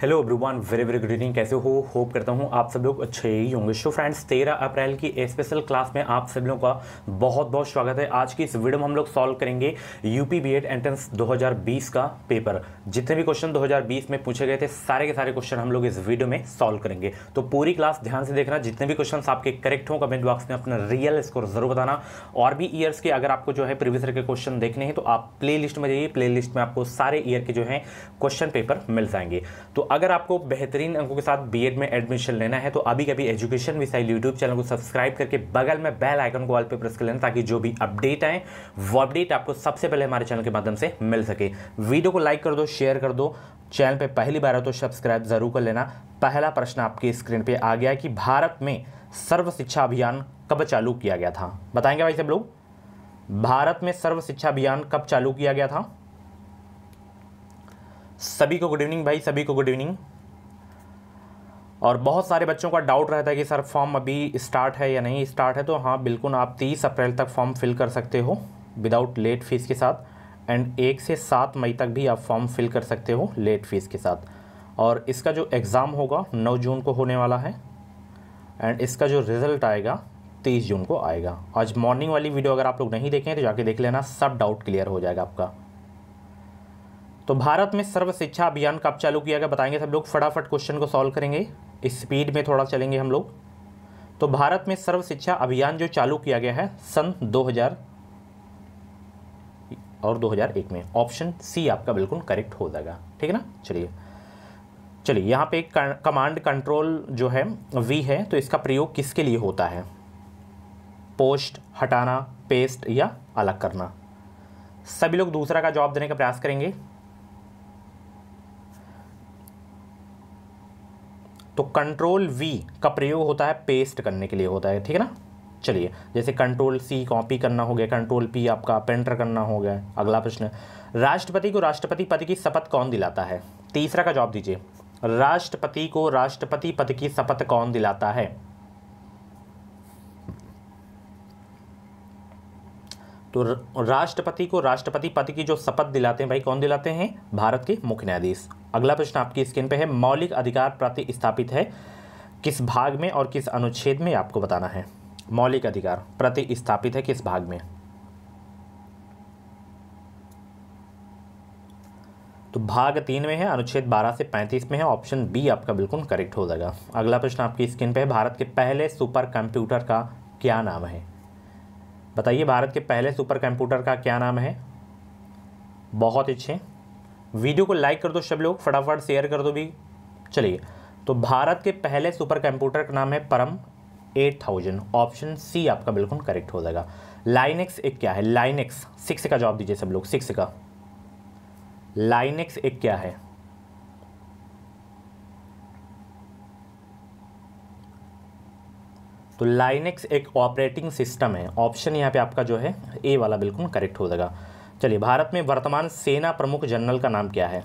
hello everyone very very good evening कैसे हो hope करता हूँ आप सब लोग अच्छे ही होंगे शो फ्रेंड्स तेरह अप्रैल की स्पेशल क्लास में आप सब लोगों का बहुत बहुत स्वागत है आज की इस वीडियो में हम लोग सॉल्व करेंगे यूपी बीएड एंट्रेंस 2020 का पेपर जितने भी क्वेश्चन 2020 में पूछे गए थे सारे के सारे क्वेश्चन हम लोग इस वीडियो में सॉल्व करेंगे तो पूरी क्लास ध्यान से देखना जितने भी क्वेश्चन आपके करेक्ट हों कमेंट बॉक्स में अपना रियल स्कोर जरूर बताना और भी ईयर्स के अगर आपको जो है प्रीवियस ईयर के क्वेश्चन देखने हैं तो आप प्ले में जाइए प्ले में आपको सारे ईयर के जो है क्वेश्चन पेपर मिल जाएंगे तो अगर आपको बेहतरीन अंकों के साथ बीएड में एडमिशन लेना है तो अभी कभी एजुकेशन विसाइल यूट्यूब चैनल को सब्सक्राइब करके बगल में बेल आइकन को ऑल पे प्रेस कर लेना ताकि जो भी अपडेट आए वो अपडेट आपको सबसे पहले हमारे चैनल के माध्यम से मिल सके वीडियो को लाइक कर दो शेयर कर दो चैनल पर पहली बार हो तो सब्सक्राइब जरूर कर लेना पहला प्रश्न आपकी स्क्रीन पर आ गया कि भारत में सर्व शिक्षा अभियान कब चालू किया गया था बताएंगे भाई सब लोग भारत में सर्व शिक्षा अभियान कब चालू किया गया था सभी को गुड इवनिंग भाई सभी को गुड इवनिंग और बहुत सारे बच्चों का डाउट रहता है कि सर फॉर्म अभी स्टार्ट है या नहीं स्टार्ट है तो हाँ बिल्कुल आप तीस अप्रैल तक फॉर्म फिल कर सकते हो विदाउट लेट फीस के साथ एंड एक से सात मई तक भी आप फॉर्म फिल कर सकते हो लेट फीस के साथ और इसका जो एग्ज़ाम होगा नौ जून को होने वाला है एंड इसका जो रिज़ल्ट आएगा तीस जून को आएगा आज मॉर्निंग वाली वीडियो अगर आप लोग नहीं देखें तो जाके देख लेना सब डाउट क्लियर हो जाएगा आपका तो भारत में सर्व शिक्षा अभियान कब चालू किया गया बताएंगे सब लोग फटाफट क्वेश्चन को सॉल्व करेंगे स्पीड में थोड़ा चलेंगे हम लोग तो भारत में सर्व शिक्षा अभियान जो चालू किया गया है सन 2000 और 2001 में ऑप्शन सी आपका बिल्कुल करेक्ट हो जाएगा ठीक है ना चलिए चलिए यहाँ पे कमांड कंट्रोल जो है वी है तो इसका प्रयोग किसके लिए होता है पोस्ट हटाना पेस्ट या अलग करना सभी लोग दूसरा का जवाब देने का प्रयास करेंगे तो कंट्रोल वी का प्रयोग होता है पेस्ट करने के लिए होता है ठीक है ना चलिए जैसे कंट्रोल सी कॉपी करना हो गया कंट्रोल पी आपका पेंटर करना हो गया अगला प्रश्न राष्ट्रपति को राष्ट्रपति पद की शपथ कौन दिलाता है तीसरा का जवाब दीजिए राष्ट्रपति को राष्ट्रपति पद की शपथ कौन दिलाता है तो राष्ट्रपति को राष्ट्रपति पद की जो शपथ दिलाते हैं भाई कौन दिलाते हैं भारत के मुख्य न्यायाधीश अगला प्रश्न आपकी स्क्रीन पे है मौलिक अधिकार प्रतिस्थापित है किस भाग में और किस अनुच्छेद में आपको बताना है मौलिक अधिकार प्रतिस्थापित है किस भाग में तो भाग तीन में है अनुच्छेद 12 से 35 में है ऑप्शन बी आपका बिल्कुल करेक्ट हो जाएगा अगला प्रश्न आपकी स्क्रीन पे है भारत के पहले सुपर कंप्यूटर का क्या नाम है बताइए भारत के पहले सुपर कंप्यूटर का क्या नाम है बहुत अच्छे वीडियो को लाइक कर दो सब लोग फटाफट शेयर कर दो भी चलिए तो भारत के पहले सुपर कंप्यूटर का नाम है परम 8000 ऑप्शन सी आपका बिल्कुल करेक्ट हो जाएगा लाइनेक्स एक क्या है लाइनेक्स सिक्स का जवाब दीजिए सब लोग सिक्स का लाइनेक्स एक क्या है तो लाइनेक्स एक ऑपरेटिंग सिस्टम है ऑप्शन यहाँ पे आपका जो है ए वाला बिल्कुल करेक्ट हो जाएगा चलिए भारत में वर्तमान सेना प्रमुख जनरल का नाम क्या है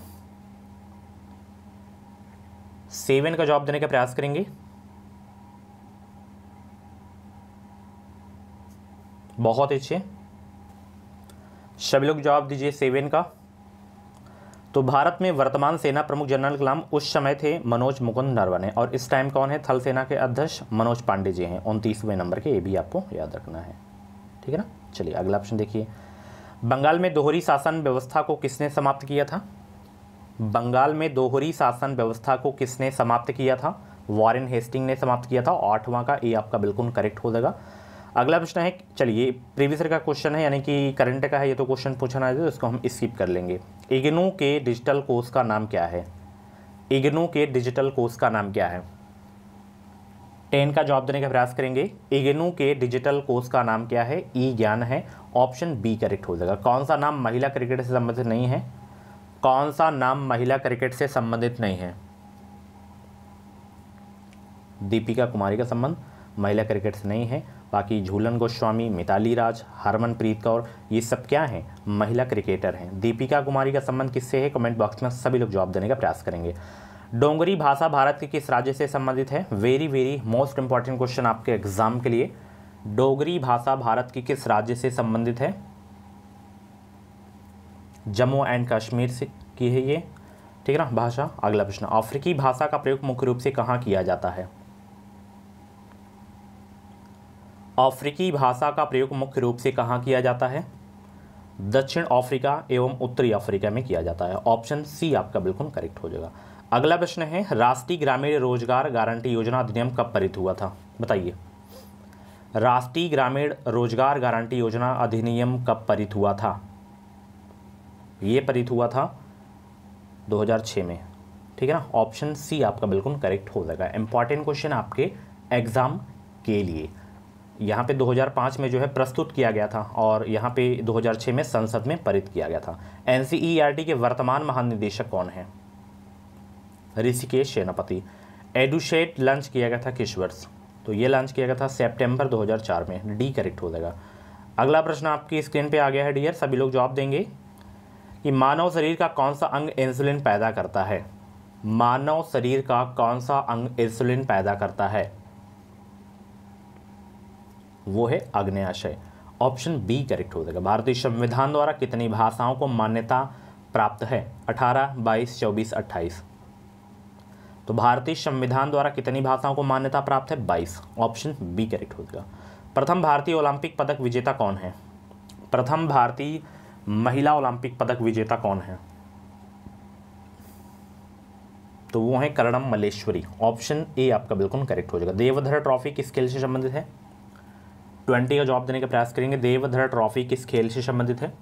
सेवन का जवाब देने का प्रयास करेंगे बहुत अच्छे सभी लोग जवाब दीजिए सेवन का तो भारत में वर्तमान सेना प्रमुख जनरल का नाम उस समय थे मनोज मुकुंद नरवणे और इस टाइम कौन है थल सेना के अध्यक्ष मनोज पांडे जी हैं उनतीसवें नंबर के ये भी आपको याद रखना है ठीक है ना चलिए अगला ऑप्शन देखिए बंगाल में दोहरी शासन व्यवस्था को किसने समाप्त किया था बंगाल में दोहरी शासन व्यवस्था को किसने समाप्त किया था वॉरेन हेस्टिंग ने समाप्त किया था आठवां का ये आपका बिल्कुल करेक्ट हो जाएगा अगला प्रश्न है चलिए प्रीवियस का क्वेश्चन है यानी कि करंट का है ये तो क्वेश्चन पूछना है तो इसको हम स्किप कर लेंगे इग्नू के डिजिटल कोर्स का नाम क्या है इग्नू के डिजिटल कोर्स का नाम क्या है टेन का जवाब देने का प्रयास करेंगे इग्नू के डिजिटल कोर्स का नाम क्या है ई ज्ञान है ऑप्शन बी करेक्ट हो जाएगा कौन सा नाम महिला क्रिकेट से संबंधित नहीं है कौन सा नाम महिला क्रिकेट से संबंधित नहीं है दीपिका कुमारी का संबंध महिला क्रिकेट से नहीं है बाकी झूलन गोस्वामी मिताली राज हरमनप्रीत कौर ये सब क्या हैं महिला क्रिकेटर हैं दीपिका कुमारी का संबंध किससे है कमेंट बॉक्स में सभी लोग जवाब देने का प्रयास करेंगे डोंगरी भाषा भारत के किस राज्य से संबंधित है very very most important question आपके एग्जाम के लिए डोगरी भाषा भारत के किस राज्य से संबंधित है जम्मू एंड कश्मीर से की है ये ठीक है ना भाषा अगला प्रश्न अफ्रीकी भाषा का प्रयोग मुख्य रूप से कहाँ किया जाता है अफ्रीकी भाषा का प्रयोग मुख्य रूप से कहाँ किया जाता है दक्षिण अफ्रीका एवं उत्तरी अफ्रीका में किया जाता है ऑप्शन सी आपका बिल्कुल करेक्ट हो जाएगा अगला प्रश्न है राष्ट्रीय ग्रामीण रोजगार गारंटी योजना अधिनियम कब पारित हुआ था बताइए राष्ट्रीय ग्रामीण रोजगार गारंटी योजना अधिनियम कब पारित हुआ था ये पारित हुआ था 2006 में ठीक है ना ऑप्शन सी आपका बिल्कुल करेक्ट हो जाएगा इंपॉर्टेंट क्वेश्चन आपके एग्ज़ाम के लिए यहाँ पे 2005 में जो है प्रस्तुत किया गया था और यहाँ पे 2006 में संसद में पारित किया गया था एन e e के वर्तमान महानिदेशक कौन है ऋषिकेश सेनापति एडुशेट लॉन्च किया गया था किस वर्ष तो ये लॉन्च किया गया था सेप्टेम्बर दो में डी करेक्ट हो जाएगा अगला प्रश्न आपकी स्क्रीन पर आ गया है डियर सभी लोग जवाब देंगे कि मानव शरीर का कौन सा अंग इंसुलिन पैदा करता है मानव शरीर का कौन सा अंग इंसुलिन पैदा करता है वो है अग्नयाशय ऑप्शन बी करेक्ट हो जाएगा भारतीय संविधान द्वारा कितनी भाषाओं को मान्यता प्राप्त है 18, 22, 24, 28 तो भारतीय संविधान द्वारा कितनी भाषाओं को मान्यता प्राप्त है बाईस ऑप्शन बी करेक्ट होगा प्रथम भारतीय ओलंपिक पदक विजेता कौन है प्रथम भारतीय महिला ओलंपिक पदक विजेता कौन है तो वो है करणम मलेश्वरी ऑप्शन ए आपका बिल्कुल करेक्ट हो जाएगा देवधर ट्रॉफी किस खेल से संबंधित है ट्वेंटी का जॉब देने का प्रयास करेंगे देवधर ट्रॉफी किस खेल से संबंधित है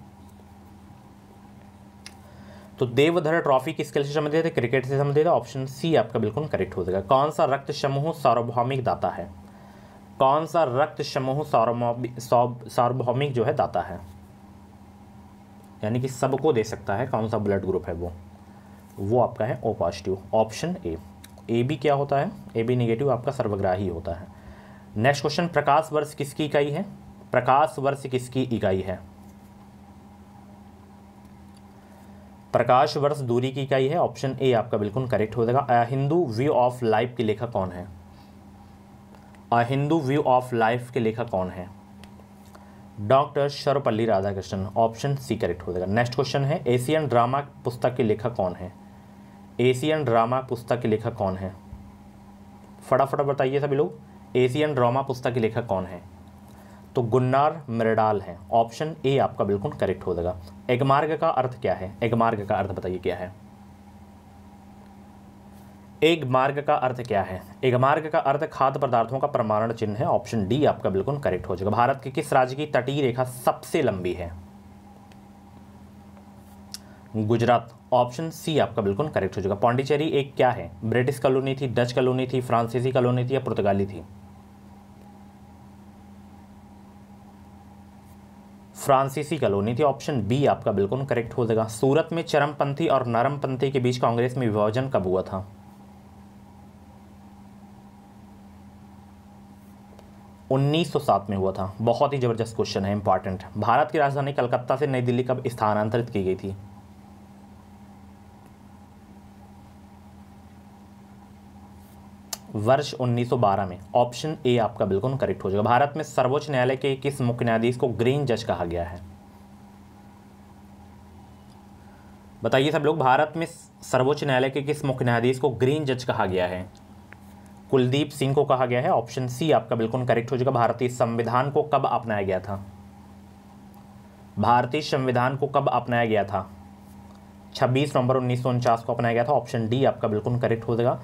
तो देवधर ट्रॉफी किस खेल से संबंधित है क्रिकेट से संबंधित है ऑप्शन सी आपका बिल्कुल करेक्ट हो जाएगा कौन सा रक्त समूह सार्वभौमिक दाता है कौन सा रक्त समूह सार्वभौमिक जो है दाता है यानी कि सबको दे सकता है कौन सा ब्लड ग्रुप है वो वो आपका है O positive option A A B क्या होता है ए बी निगेटिव आपका सर्वग्राही होता है नेक्स्ट क्वेश्चन प्रकाश वर्ष किसकी इकाई है प्रकाश वर्ष किसकी इकाई है प्रकाश वर्ष दूरी की इकाई है ऑप्शन ए आपका बिल्कुल करेक्ट हो जाएगा हिंदू व्यू ऑफ लाइफ के लेखक कौन है a Hindu view of life के लेखक कौन है doctor Sarvepalli Radhakrishnan option C correct हो जाएगा नेक्स्ट क्वेश्चन है एशियन ड्रामा पुस्तक के लेखक कौन है एशियन ड्रामा पुस्तक के लेखक कौन है फटाफट बताइए सभी लोग एशियन ड्रामा पुस्तक के लेखक कौन है तो गुन्नार मृडाल है ऑप्शन ए आपका बिल्कुल करेक्ट हो जाएगा एगमार्ग का अर्थ क्या है एगमार्ग का अर्थ बताइए क्या है एक मार्ग का अर्थ क्या है एक मार्ग का अर्थ खाद्य पदार्थों का प्रमाण चिन्ह है ऑप्शन डी आपका बिल्कुल करेक्ट हो जाएगा भारत के किस राज्य की तटीय रेखा सबसे लंबी है गुजरात ऑप्शन सी आपका बिल्कुल करेक्ट हो जाएगा पांडिचेरी एक क्या है ब्रिटिश कॉलोनी थी डच कॉलोनी थी फ्रांसीसी कॉलोनी थी या पुर्तगाली थी फ्रांसीसी कॉलोनी थी ऑप्शन बी आपका बिल्कुल करेक्ट हो जाएगा सूरत में चरमपंथी और नरमपंथी के बीच कांग्रेस में विभाजन कब हुआ था सात में हुआ था बहुत ही ज़बरदस्त क्वेश्चन है इंपॉर्टेंट भारत की राजधानी कलकत्ता से नई दिल्ली कब स्थानांतरित की गई थी वर्ष 1912 में ऑप्शन ए आपका बिल्कुल करेक्ट हो जाएगा भारत में सर्वोच्च न्यायालय के किस मुख्य न्यायाधीश को ग्रीन जज कहा गया है बताइए सब लोग भारत में सर्वोच्च न्यायालय के किस मुख्य न्यायाधीश को ग्रीन जज कहा गया है कुलदीप सिंह को कहा गया है ऑप्शन सी आपका बिल्कुल करेक्ट हो जाएगा भारतीय संविधान को कब अपनाया गया था भारतीय संविधान को कब अपनाया गया था 26 नवंबर उन्नीस को अपनाया गया था ऑप्शन डी आपका बिल्कुल करेक्ट हो जाएगा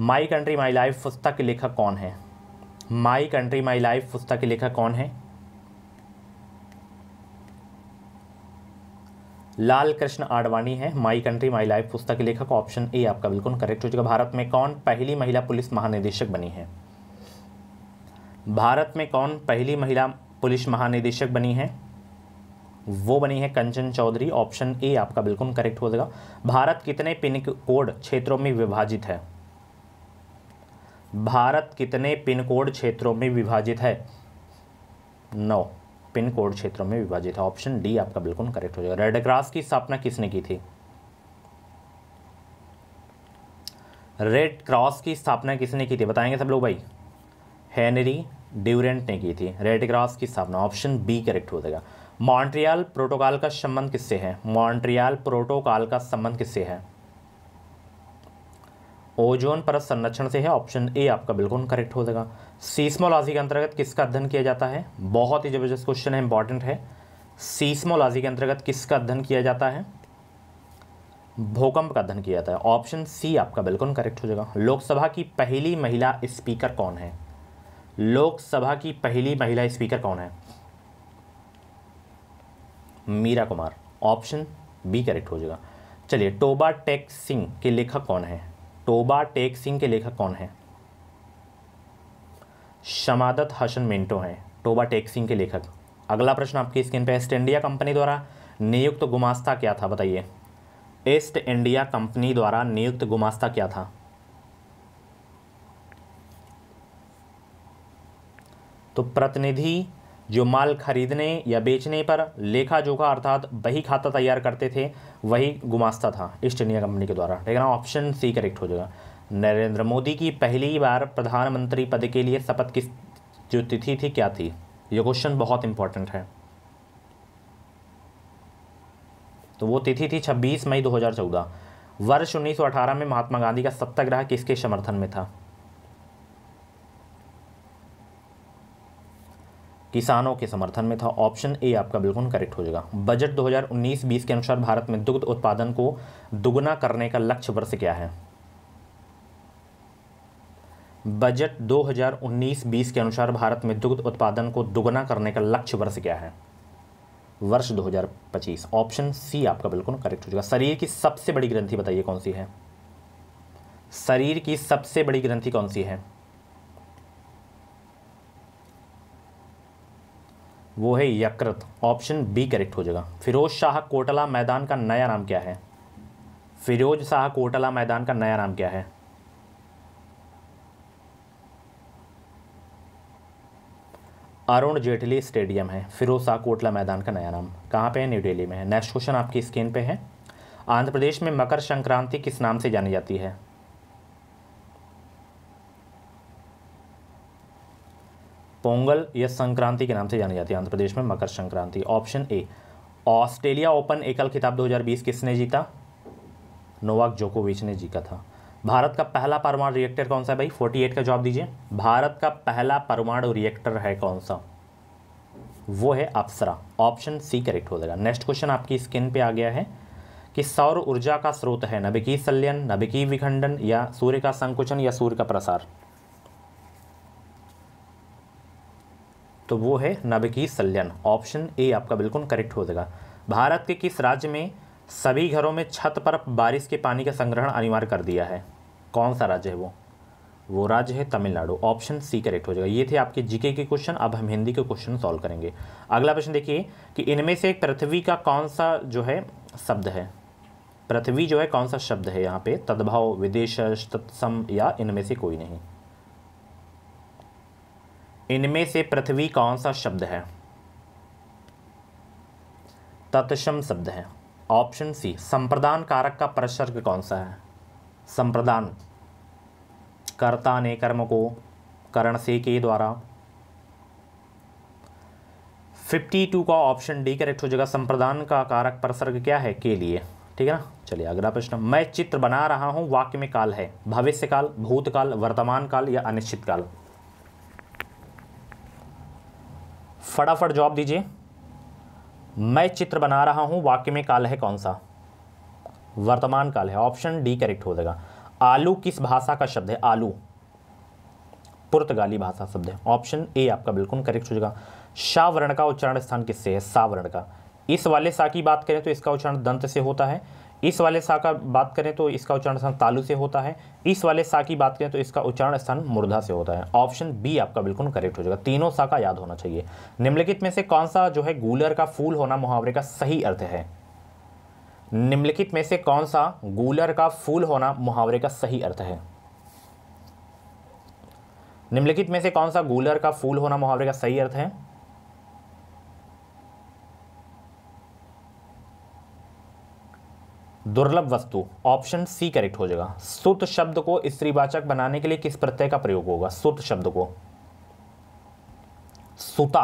माई कंट्री माई लाइफ पुस्तक के लेखक कौन है माई कंट्री माई लाइफ पुस्तक के लेखक कौन है लाल कृष्ण आडवाणी है माई कंट्री माई लाइफ पुस्तक के लेखक ऑप्शन ए आपका बिल्कुल करेक्ट हो चुका भारत में कौन पहली महिला पुलिस महानिदेशक बनी है भारत में कौन पहली महिला पुलिस महानिदेशक बनी है वो बनी है कंचन चौधरी ऑप्शन ए आपका बिल्कुल करेक्ट हो जाएगा भारत कितने पिन कोड क्षेत्रों में विभाजित है भारत कितने पिन कोड क्षेत्रों में विभाजित है नौ पिन कोड क्षेत्रों में विभाजित है ऑप्शन डी आपका बिल्कुल करेक्ट हो जाएगा रेड क्रॉस की स्थापना किसने की थी रेड क्रॉस की स्थापना किसने की थी बताएंगे सब लोग भाई हेनरी ड्यूरेंट ने की थी रेड क्रॉस की स्थापना ऑप्शन बी करेक्ट हो जाएगा मॉन्ट्रियल प्रोटोकॉल का संबंध किससे है मॉन्ट्रियल प्रोटोकॉल का संबंध किससे है ओजोन परत संरक्षण से है ऑप्शन ए आपका बिल्कुल करेक्ट हो जाएगा सीस्मोलॉजी के अंतर्गत किसका अध्ययन किया जाता है बहुत ही ज़बरदस्त क्वेश्चन है इंपॉर्टेंट है सीस्मोलॉजी के अंतर्गत किसका अध्ययन किया जाता है भूकंप का अध्ययन किया जाता है ऑप्शन सी आपका बिल्कुल करेक्ट हो जाएगा लोकसभा की पहली महिला स्पीकर कौन है लोकसभा की पहली महिला स्पीकर कौन है Meira Kumar option B correct हो जाएगा चलिए टोबा टेक सिंह के लेखक कौन है टोबा टेक सिंह के लेखक कौन हैं शमादत हसन मिंटो हैं टोबा टेक सिंह के लेखक अगला प्रश्न आपकी स्क्रीन पर ईस्ट इंडिया कंपनी द्वारा नियुक्त गुमास्ता क्या था बताइए ईस्ट इंडिया कंपनी द्वारा नियुक्त गुमास्ता क्या था तो प्रतिनिधि जो माल खरीदने या बेचने पर लेखा जोखा अर्थात बही खाता तैयार करते थे वही गुमास्ता था ईस्ट इंडिया कंपनी के द्वारा ठीक है ना ऑप्शन सी करेक्ट हो जाएगा नरेंद्र मोदी की पहली बार प्रधानमंत्री पद के लिए शपथ की जो तिथि थी क्या थी ये क्वेश्चन बहुत इंपॉर्टेंट है तो वो तिथि थी 26 मई 2014 वर्ष 1918 में महात्मा गांधी का सत्याग्रह किसके समर्थन में था किसानों के समर्थन में था ऑप्शन ए आपका बिल्कुल करेक्ट हो जाएगा बजट 2019-20 के अनुसार भारत में दुग्ध उत्पादन को दुगुना करने का लक्ष्य वर्ष क्या है बजट 2019-20 के अनुसार भारत में दुग्ध उत्पादन को दुगुना करने का लक्ष्य वर्ष क्या है वर्ष 2025 ऑप्शन सी आपका बिल्कुल करेक्ट हो जाएगा शरीर की सबसे बड़ी ग्रंथी बताइए कौन सी है शरीर की सबसे बड़ी ग्रंथी कौन सी है वो है यकृत ऑप्शन बी करेक्ट हो जाएगा फिरोज शाह कोटला मैदान का नया नाम क्या है फिरोज शाह कोटला मैदान का नया नाम क्या है अरुण जेटली स्टेडियम है फिरोज शाह कोटला मैदान का नया नाम कहाँ पे है न्यू दिल्ली में है नेक्स्ट क्वेश्चन आपकी स्क्रीन पे है आंध्र प्रदेश में मकर संक्रांति किस नाम से जानी जाती है पोंगल या संक्रांति के नाम से जानी जाती है आंध्र प्रदेश में Makar Sankranti option A Australia open एकल खिताब 2020 किसने जीता नोवाक जोकोविच ने जीता था भारत का पहला परमाणु रिएक्टर कौन सा है भाई 48 का जवाब दीजिए भारत का पहला परमाणु रिएक्टर है कौन सा वो है अप्सरा ऑप्शन सी करेक्ट हो जाएगा नेक्स्ट क्वेश्चन आपकी स्क्रीन पे आ गया है कि सौर ऊर्जा का स्रोत है नबिकी सल्यन नबिकी विखंडन या सूर्य का संकुचन या सूर्य का प्रसार तो वो है नाभिकीय सल्यन ऑप्शन ए आपका बिल्कुल करेक्ट हो जाएगा भारत के किस राज्य में सभी घरों में छत पर बारिश के पानी का संग्रहण अनिवार्य कर दिया है कौन सा राज्य है वो वो राज्य है तमिलनाडु ऑप्शन सी करेक्ट हो जाएगा ये थे आपके जीके के क्वेश्चन अब हम हिंदी के क्वेश्चन सॉल्व करेंगे अगला प्रश्न देखिए कि इनमें से पृथ्वी का कौन सा जो है शब्द है पृथ्वी जो है कौन सा शब्द है यहाँ पे तद्भाव विदेश तत्सम या इनमें से कोई नहीं इनमें से पृथ्वी कौन सा शब्द है तत्सम शब्द है ऑप्शन सी संप्रदान कारक का प्रसर्ग कौन सा है संप्रदान कर्ता ने कर्म को करण से के द्वारा 52 का ऑप्शन डी करेक्ट हो जाएगा संप्रदान का कारक प्रसर्ग क्या है के लिए ठीक है ना चलिए अगला प्रश्न मैं चित्र बना रहा हूं वाक्य में काल है भविष्य काल भूतकाल वर्तमान काल या अनिश्चित काल फटाफट जवाब दीजिए मैं चित्र बना रहा हूं वाक्य में काल है कौन सा वर्तमान काल है ऑप्शन डी करेक्ट हो जाएगा आलू किस भाषा का शब्द है आलू पुर्तगाली भाषा शब्द है ऑप्शन ए आपका बिल्कुल करेक्ट हो जाएगा शावरण का उच्चारण स्थान किससे है सावरण का इस वाले सा की बात करें तो इसका उच्चारण दंत से होता है इस वाले सा का बात करें तो इसका उच्चारण स्थान तालु से होता है इस वाले सा की बात करें तो इसका उच्चारण स्थान मुर्धा से होता है ऑप्शन बी आपका बिल्कुल करेक्ट हो जाएगा तीनों सा का याद होना चाहिए निम्नलिखित में से कौन सा जो है गूलर का फूल होना मुहावरे का सही अर्थ है निम्नलिखित में से कौन सा गूलर का फूल होना मुहावरे का सही अर्थ है निम्नलिखित में से कौन सा गूलर का फूल होना मुहावरे का सही अर्थ है दुर्लभ वस्तु ऑप्शन सी करेक्ट हो जाएगा सुत शब्द को स्त्रीवाचक बनाने के लिए किस प्रत्यय का प्रयोग होगा सुत शब्द को सुता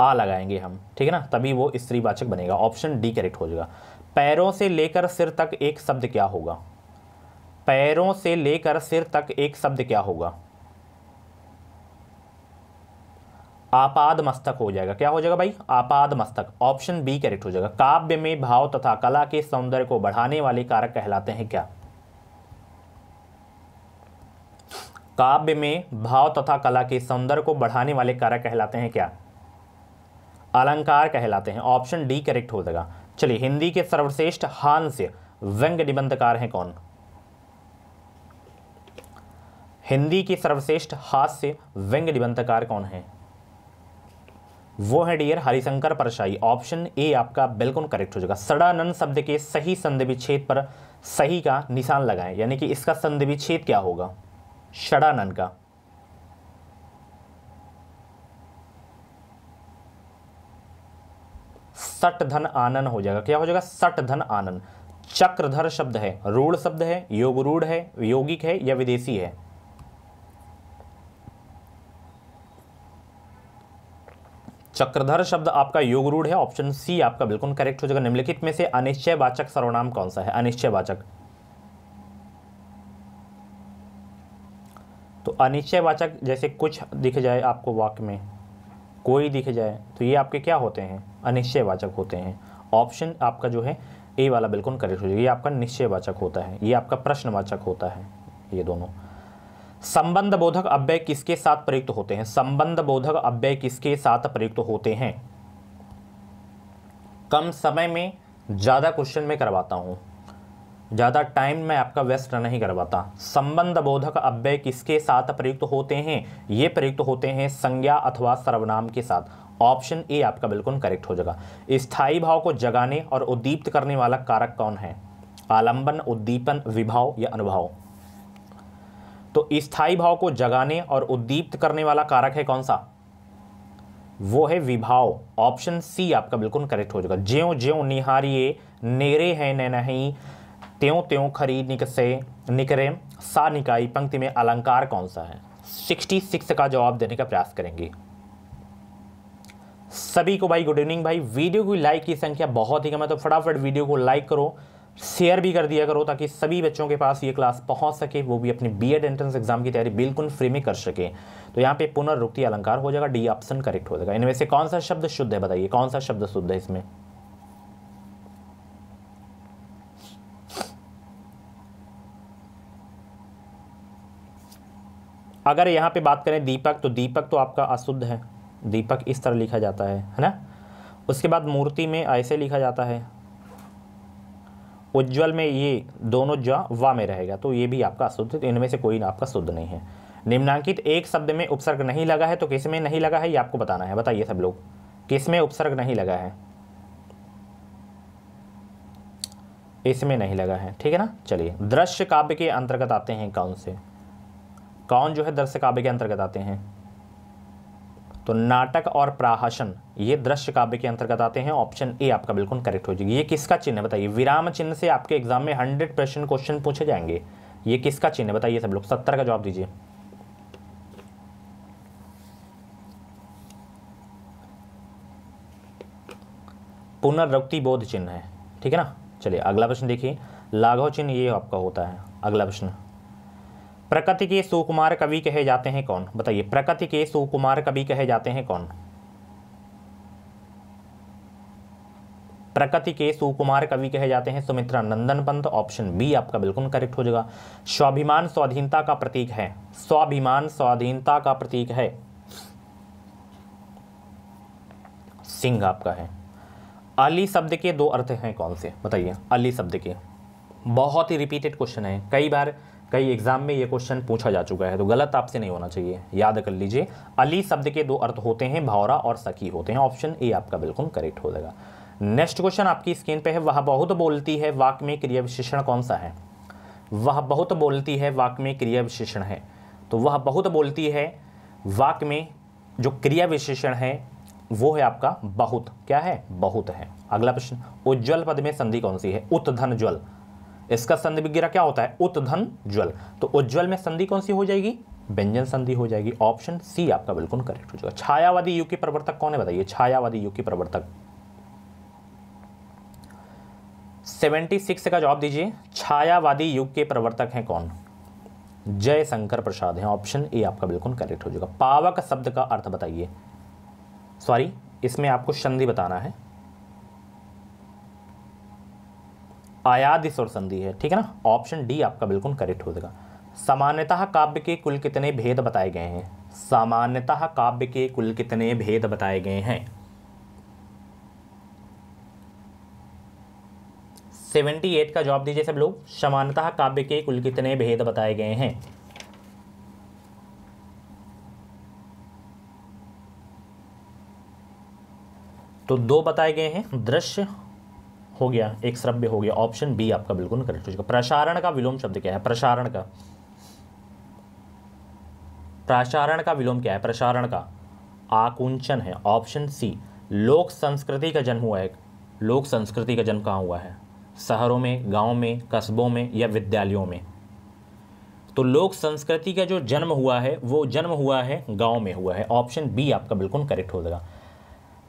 आ लगाएंगे हम ठीक है ना तभी वो स्त्रीवाचक बनेगा ऑप्शन डी करेक्ट हो जाएगा पैरों से लेकर सिर तक एक शब्द क्या होगा पैरों से लेकर सिर तक एक शब्द क्या होगा आपाद मस्तक हो जाएगा क्या हो जाएगा भाई आपाद मस्तक ऑप्शन बी करेक्ट हो जाएगा काव्य में भाव तथा कला के सौंदर्य को बढ़ाने वाले कारक कहलाते हैं क्या काव्य में भाव तथा कला के सौंदर्य को बढ़ाने वाले कारक कहलाते हैं क्या अलंकार कहलाते हैं ऑप्शन डी करेक्ट हो जाएगा चलिए हिंदी के सर्वश्रेष्ठ हांस्य व्यंग निबंधकार हैं कौन हिंदी के सर्वश्रेष्ठ हास्य व्यंग निबंधकार कौन है वो है dear Harishankar Parsai option A आपका बिल्कुल करेक्ट हो जाएगा सड़ानंद शब्द के सही संधि विच्छेद पर सही का निशान लगाएं यानी कि इसका संधि विच्छेद क्या होगा षडानंद का सट धन आनंद हो जाएगा क्या हो जाएगा सट धन आनंद चक्रधर शब्द है रूढ़ शब्द है योग रूढ़ है योगिक है या विदेशी है चक्रधर शब्द आपका योग रूढ़ है ऑप्शन सी आपका बिल्कुल करेक्ट हो जाएगा निम्नलिखित में से अनिश्चयवाचक सर्वनाम कौन सा है अनिश्चयवाचक तो अनिश्चयवाचक जैसे कुछ दिख जाए आपको वाक्य में कोई दिख जाए तो ये आपके क्या होते हैं अनिश्चयवाचक होते हैं ऑप्शन आपका जो है ए वाला बिल्कुल करेक्ट हो जाएगा ये आपका निश्चयवाचक होता है ये आपका प्रश्नवाचक होता है ये दोनों संबंध बोधक अव्यय किसके साथ प्रयुक्त होते हैं संबंध बोधक अव्यय किसके साथ प्रयुक्त होते हैं कम समय में ज़्यादा क्वेश्चन में करवाता हूं ज़्यादा टाइम में आपका वेस्ट नहीं करवाता संबंध बोधक अव्यय किसके साथ प्रयुक्त होते हैं ये प्रयुक्त होते हैं संज्ञा अथवा सर्वनाम के साथ ऑप्शन ए आपका बिल्कुल करेक्ट हो जाएगा स्थायी भाव को जगाने और उद्दीप्त करने वाला कारक कौन है आलंबन उद्दीपन विभाव या अनुभाव तो स्थायी भाव को जगाने और उद्दीप्त करने वाला कारक है कौन सा वो है विभाव ऑप्शन सी आपका बिल्कुल करेक्ट हो जाएगा ज्यो ज्यो निहारिये नेरे हैं न नहीं त्यों त्यों खरी निक से निकरे सा निकाई पंक्ति में अलंकार कौन सा है 66 का जवाब देने का प्रयास करेंगे सभी को भाई गुड इवनिंग भाई वीडियो की लाइक की संख्या बहुत ही कम है तो फटाफट वीडियो को लाइक करो शेयर भी कर दिया करो ताकि सभी बच्चों के पास ये क्लास पहुंच सके वो भी अपने बी एड एंट्रेंस एग्जाम की तैयारी बिल्कुल फ्री में कर सके तो यहाँ पे पुनर्रुक्ति अलंकार हो जाएगा डी ऑप्शन करेक्ट हो जाएगा इनमें से कौन सा शब्द शुद्ध है बताइए कौन सा शब्द शुद्ध है इसमें अगर यहाँ पे बात करें दीपक तो दीपक तो आपका अशुद्ध है दीपक इस तरह लिखा जाता है है ना उसके बाद मूर्ति में ऐसे लिखा जाता है उज्ज्वल में ये दोनों ज वा में रहेगा तो ये भी आपका अशुद्ध तो इनमें से कोई आपका शुद्ध नहीं है निम्नांकित एक शब्द में उपसर्ग नहीं लगा है तो किस में नहीं लगा है ये आपको बताना है बताइए सब लोग किस में उपसर्ग नहीं लगा है इसमें नहीं लगा है ठीक है ना चलिए दृश्य काव्य के अंतर्गत आते हैं कौन से कौन जो है दृश्य काव्य के अंतर्गत आते हैं तो नाटक और प्राहसन ये दृश्य काव्य के अंतर्गत आते हैं ऑप्शन ए आपका बिल्कुल करेक्ट हो जाएगी ये किसका चिन्ह बताइए विराम चिन्ह से आपके एग्जाम में हंड्रेड परसेंट क्वेश्चन पूछे जाएंगे ये किसका चिन्ह बताइए सब लोग सत्तर का जवाब दीजिए पुनर्वृत्ति बोध चिन्ह है ठीक है ना चलिए अगला प्रश्न देखिए लाघव चिन्ह ये आपका होता है अगला प्रश्न प्रकृति के सुकुमार कवि कहे जाते हैं कौन बताइए प्रकृति के सुकुमार कवि कहे जाते हैं कौन प्रकृति के सुकुमार कवि कहे जाते हैं Sumitranandan Pant option B आपका बिल्कुल करेक्ट हो जाएगा स्वाभिमान स्वाधीनता का प्रतीक है स्वाभिमान स्वाधीनता का प्रतीक है सिंह आपका है अली शब्द के दो अर्थ हैं कौन से बताइए अली शब्द के बहुत ही रिपीटेड क्वेश्चन है कई बार कई एग्जाम में ये क्वेश्चन पूछा जा चुका है तो गलत आपसे नहीं होना चाहिए याद कर लीजिए अली शब्द के दो अर्थ होते हैं भावरा और सकी होते हैं ऑप्शन ए आपका बिल्कुल करेक्ट हो जाएगा नेक्स्ट क्वेश्चन आपकी स्क्रीन पे है वह बहुत बोलती है वाक में क्रिया विशेषण कौन सा है वह बहुत बोलती है वाक में क्रिया विशेषण है तो वह बहुत बोलती है वाक में जो क्रिया विशेषण है वो है आपका बहुत क्या है बहुत है अगला प्रश्न उज्ज्वल पद में संधि कौन सी है उत्धन ज्वल इसका संधि विग्रह क्या होता है उत्धन ज्वल तो उज्ज्वल में संधि कौन सी हो जाएगी व्यंजन संधि हो जाएगी ऑप्शन सी आपका बिल्कुल करेक्ट हो जाएगा छायावादी युग के प्रवर्तक कौन है बताइए छायावादी युग के प्रवर्तक 76 का जवाब दीजिए छायावादी युग के प्रवर्तक हैं कौन जय शंकर प्रसाद हैं ऑप्शन ए आपका बिल्कुल करेक्ट हो जाएगा पावक शब्द का अर्थ बताइए सॉरी इसमें आपको संधि बताना है आयाद स्वर संधि है ठीक है ना ऑप्शन डी आपका बिल्कुल करेक्ट हो जाएगा सामान्यतः काव्य के कुल कितने भेद बताए गए हैं सामान्यतः काव्य के कुल कितने भेद बताए गए हैं सेवेंटी एट का जवाब दीजिए सब लोग सामान्यतः काव्य के कुल कितने भेद बताए गए हैं तो दो बताए गए हैं दृश्य हो गया एक श्रव्य हो गया ऑप्शन बी आपका बिल्कुल करेक्ट हो जाएगा प्रसारण का विलोम शब्द क्या है प्रसारण का प्रसारण का विलोम क्या है प्रसारण का आकुंचन है ऑप्शन सी लोक संस्कृति का जन्म हुआ है लोक संस्कृति का जन्म कहाँ हुआ है शहरों में गाँव में कस्बों में या विद्यालयों में तो लोक संस्कृति का जो जन्म हुआ है वो जन्म हुआ है गांव में हुआ है ऑप्शन बी आपका बिल्कुल करेक्ट हो जाएगा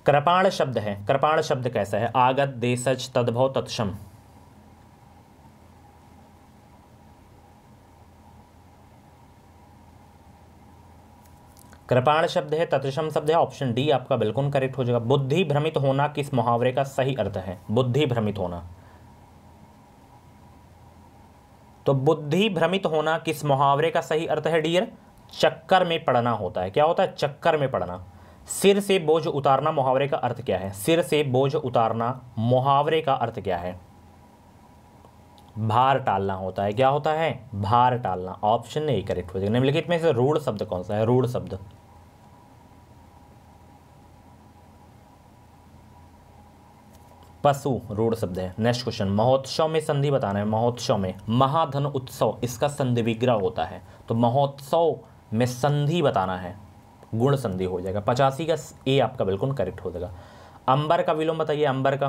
कृपाण शब्द है कृपाण शब्द कैसा है आगत देशज तद्भव तत्सम कृपाण शब्द है तत्सम शब्द है ऑप्शन डी आपका बिल्कुल करेक्ट हो जाएगा बुद्धि भ्रमित होना किस मुहावरे का सही अर्थ है बुद्धि भ्रमित होना तो बुद्धि भ्रमित होना किस मुहावरे का सही अर्थ है डियर चक्कर में पड़ना होता है क्या होता है चक्कर में पड़ना सिर से बोझ उतारना मुहावरे का अर्थ क्या है सिर से बोझ उतारना मुहावरे का अर्थ क्या है भार टालना होता है क्या होता है भार टालना ऑप्शन ए करेक्ट हो जाएगा निम्नलिखित में से रूढ़ शब्द कौन सा है रूढ़ शब्द पशु रूढ़ शब्द है नेक्स्ट क्वेश्चन महोत्सव में संधि बताना है महोत्सव में महाधन उत्सव इसका संधि विग्रह होता है तो महोत्सव में संधि बताना है गुण संधि हो जाएगा पचासी का ए आपका बिल्कुल करेक्ट हो जाएगा अंबर का विलोम बताइए अंबर का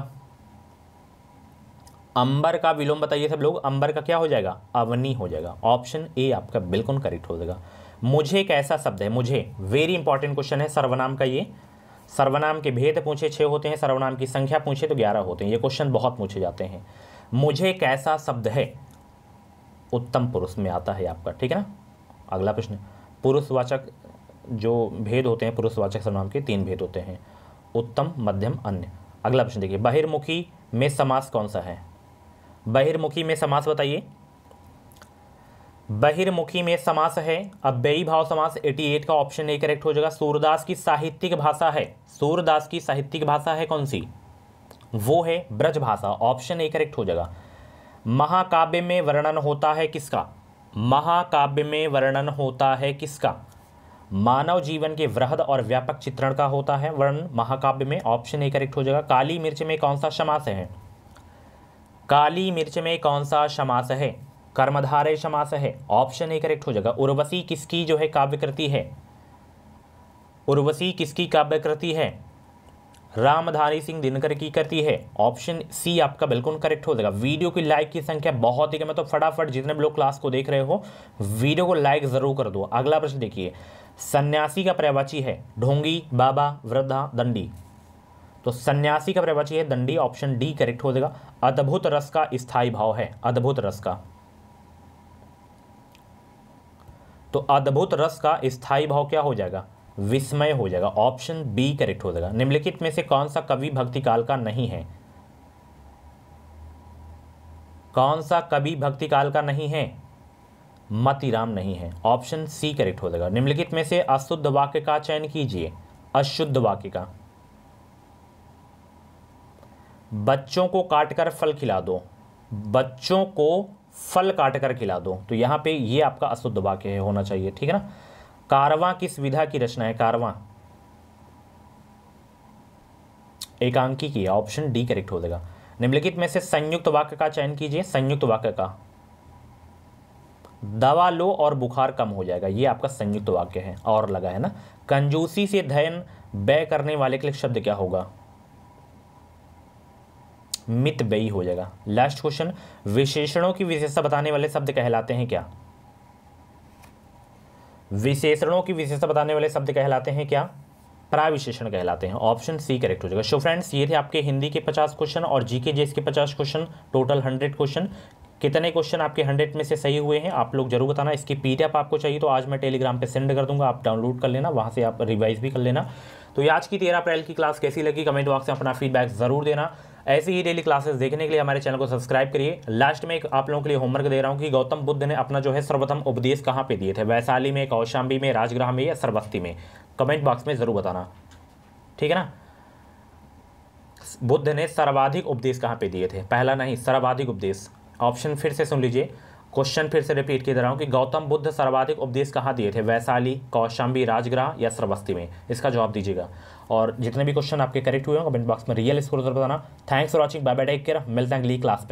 अंबर का विलोम बताइए सब लोग अंबर का क्या हो जाएगा अवनी हो जाएगा ऑप्शन ए आपका बिल्कुल करेक्ट हो जाएगा मुझे एक ऐसा शब्द है मुझे वेरी इंपॉर्टेंट क्वेश्चन है सर्वनाम का ये सर्वनाम के भेद पूछे छः होते हैं सर्वनाम की संख्या पूछे तो ग्यारह होते हैं ये क्वेश्चन बहुत पूछे जाते हैं मुझे एक ऐसा शब्द है उत्तम पुरुष में आता है आपका ठीक है ना अगला प्रश्न पुरुषवाचक जो भेद होते हैं पुरुषवाचक सर्वनाम के तीन भेद होते हैं उत्तम मध्यम अन्य अगला प्रश्न देखिए बहिर्मुखी में समास कौन सा है बहिर्मुखी में समास बताइए बहिर्मुखी में समास है अव्ययी भाव समास 88 का ऑप्शन ए करेक्ट हो जाएगा सूरदास की साहित्यिक भाषा है सूरदास की साहित्यिक भाषा है कौन सी वो है ब्रज भाषा ऑप्शन ए करेक्ट हो जाएगा महाकाव्य में वर्णन होता है किसका महाकाव्य में वर्णन होता है किसका मानव जीवन के वृहद और व्यापक चित्रण का होता है वर्ण महाकाव्य में ऑप्शन ए करेक्ट हो जाएगा काली मिर्च में कौन सा समास है काली मिर्च में कौन सा समास है कर्मधारय समास है ऑप्शन ए करेक्ट हो जाएगा उर्वशी किसकी जो है काव्यकृति है उर्वशी किसकी काव्यकृति है रामधारी सिंह दिनकर की करती है ऑप्शन सी आपका बिल्कुल करेक्ट हो जाएगा वीडियो की लाइक की संख्या बहुत ही कम है तो फटाफट जितने भी लोग क्लास को देख रहे हो वीडियो को लाइक जरूर कर दो अगला प्रश्न देखिए सन्यासी का पर्यावाची है ढोंगी बाबा वृद्धा दंडी तो सन्यासी का पर्यावाची है दंडी ऑप्शन डी करेक्ट हो जाएगा अद्भुत रस का स्थायी भाव है अद्भुत रस का तो अद्भुत रस का स्थायी भाव क्या हो जाएगा विस्मय हो जाएगा ऑप्शन बी करेक्ट हो जाएगा निम्नलिखित में से कौन सा कवि भक्ति काल का नहीं है कौन सा कवि भक्ति काल का नहीं है मतिराम नहीं है ऑप्शन सी करेक्ट हो जाएगा निम्नलिखित में से अशुद्ध वाक्य का चयन कीजिए अशुद्ध वाक्य का बच्चों को काटकर फल खिला दो बच्चों को फल काटकर खिला दो तो यहां पे ये आपका अशुद्ध वाक्य होना चाहिए ठीक है ना कारवा किस विधा की रचना है कारवा एकांकी की ऑप्शन डी करेक्ट हो जाएगा निम्नलिखित में से संयुक्त वाक्य का चयन कीजिए संयुक्त वाक्य का दवा लो और बुखार कम हो जाएगा ये आपका संयुक्त वाक्य है और लगा है ना कंजूसी से धन व्यय करने वाले के लिए शब्द क्या होगा मित व्ययी हो जाएगा लास्ट क्वेश्चन विशेषणों की विशेषता बताने वाले शब्द कहलाते हैं क्या विशेषणों की विशेषता बताने वाले शब्द कहलाते हैं क्या प्राविशेषण कहलाते हैं ऑप्शन सी करेक्ट हो जाएगा सो फ्रेंड्स ये थे आपके हिंदी के पचास क्वेश्चन और जीके जेस के पचास क्वेश्चन टोटल हंड्रेड क्वेश्चन कितने क्वेश्चन आपके हंड्रेड में से सही हुए हैं आप लोग जरूर बताना इसकी पीडीएफ आपको चाहिए तो आज मैं टेलीग्राम पे सेंड कर दूंगा आप डाउनलोड कर लेना वहाँ से आप रिवाइज भी कर लेना तो ये आज की तेरह अप्रैल की क्लास कैसी लगी कमेंट बॉक्स में अपना फीडबैक ज़रूर देना ऐसी ही डेली क्लासेस देखने के लिए हमारे चैनल को सब्सक्राइब करिए लास्ट में एक आप लोगों के लिए होमवर्क दे रहा हूँ कि गौतम बुद्ध ने अपना जो है सर्वप्रथम उपदेश कहाँ पे दिए थे वैशाली में कौशाम्बी में राजग्रह में या सरबस्ती में कमेंट बॉक्स में ज़रूर बताना ठीक है ना बुद्ध ने सर्वाधिक उपदेश कहाँ पे दिए थे पहला नहीं सर्वाधिक उपदेश ऑप्शन फिर से सुन लीजिए क्वेश्चन फिर से रिपीट की दे रहा हूँ कि गौतम बुद्ध सर्वाधिक उपदेश कहाँ दिए थे वैशाली कौशाम्बी राजग्रह या सरबस्ती में इसका जवाब दीजिएगा और जितने भी क्वेश्चन आपके करेक्ट हुए हैं कमेंट बॉक्स में रियल स्कोर बताना thanks for watching bye bye take care मिलते हैं अगली क्लास में